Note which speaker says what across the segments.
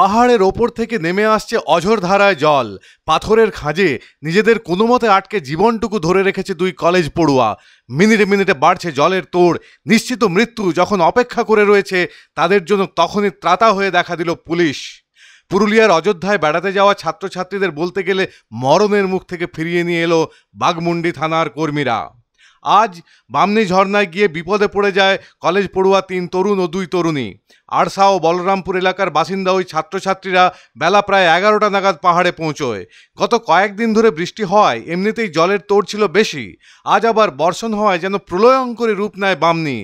Speaker 1: পাহাড়ের ওপর থেকে নেমে আসছে অঝোর ধারায় জল পাথরের খাঁজে নিজেদের কোনো মতে আটকে জীবনটুকু ধরে রেখেছে দুই কলেজ পড়ুয়া মিনিটে মিনিটে বাড়ছে জলের তোড় নিশ্চিত মৃত্যু যখন অপেক্ষা করে রয়েছে তাদের জন্য তখনই ত্রাতা হয়ে দেখা দিল পুলিশ পুরুলিয়ার অযোধ্যায় বেড়াতে যাওয়া ছাত্রছাত্রীদের বলতে গেলে মরণের মুখ থেকে ফিরিয়ে নিয়ে এলো বাগমুন্ডি থানার কর্মীরা আজ বামনি ঝর্ণায় গিয়ে বিপদে পড়ে যায় কলেজ পড়ুয়া তিন তরুণ ও দুই তরুণী আরসা ও বলরামপুর এলাকার বাসিন্দা ওই ছাত্রছাত্রীরা বেলা প্রায় এগারোটা নাগাদ পাহাড়ে পৌঁছয় গত কয়েকদিন ধরে বৃষ্টি হওয়ায় এমনিতেই জলের তোড় ছিল বেশি আজ আবার বর্ষণ হওয়ায় যেন প্রলয়ঙ্করে রূপ নেয় বামনি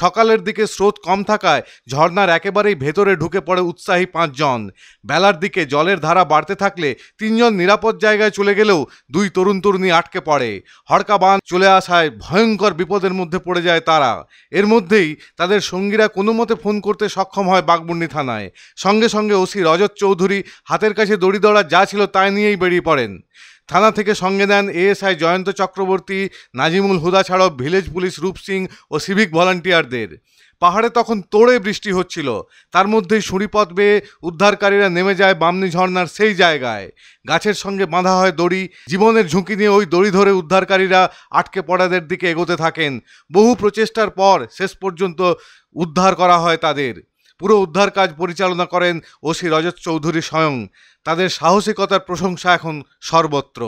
Speaker 1: সকালের দিকে স্রোত কম থাকায় ঝর্ণার একেবারেই ভেতরে ঢুকে পড়ে উৎসাহী পাঁচজন বেলার দিকে জলের ধারা বাড়তে থাকলে তিনজন নিরাপদ জায়গায় চলে গেলেও দুই তরুণ তরুণী আটকে পড়ে হড়কা বাঁধ চলে আসায় ভয়ঙ্কর বিপদের মধ্যে পড়ে যায় তারা এর মধ্যেই তাদের সঙ্গীরা কোনো মতে ফোন করতে সক্ষম হয় বাগমুন্ডি থানায় সঙ্গে সঙ্গে ওসি রজত চৌধুরী হাতের কাছে দড়ি দড়া যা ছিল তাই নিয়েই বেরিয়ে পড়েন থানা থেকে সঙ্গে নেন এএসআই জয়ন্ত চক্রবর্তী নাজিমুল হুদা ছাড়াও ভিলেজ পুলিশ রূপ সিং ও সিভিক ভলান্টিয়ারদের পাহাড়ে তখন তোড়ে বৃষ্টি হচ্ছিল তার মধ্যেই সুড়িপথ বেয়ে উদ্ধারকারীরা নেমে যায় বামনি ঝর্নার সেই জায়গায় গাছের সঙ্গে বাঁধা হয় দড়ি জীবনের ঝুঁকি নিয়ে ওই দড়ি ধরে উদ্ধারকারীরা আটকে পড়াদের দিকে এগোতে থাকেন বহু প্রচেষ্টার পর শেষ পর্যন্ত উদ্ধার করা হয় তাদের পুরো উদ্ধার কাজ পরিচালনা করেন ওসি রজত চৌধুরী স্বয়ং তাদের সাহসিকতার প্রশংসা এখন সর্বত্র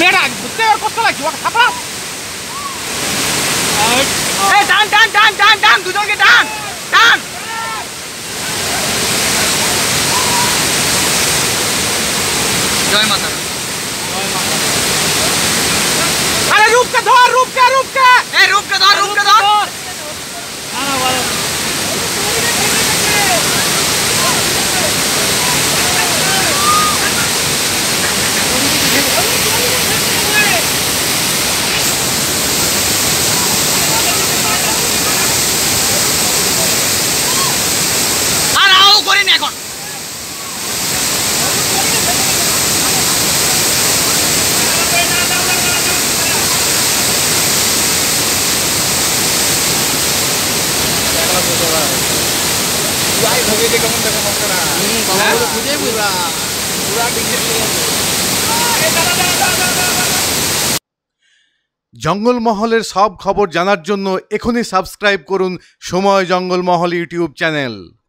Speaker 1: मेरा कुत्ते और कुछ लग जुआ थपड़ा ए डान डान डान डान डान दूजों के डान डान जय माता अरे रूप के धो रूप के रूप के ए रूप के धो रूप के জঙ্গলমহলের সব খবর জানার জন্য এখনই সাবস্ক্রাইব করুন সময় জঙ্গলমহল ইউটিউব চ্যানেল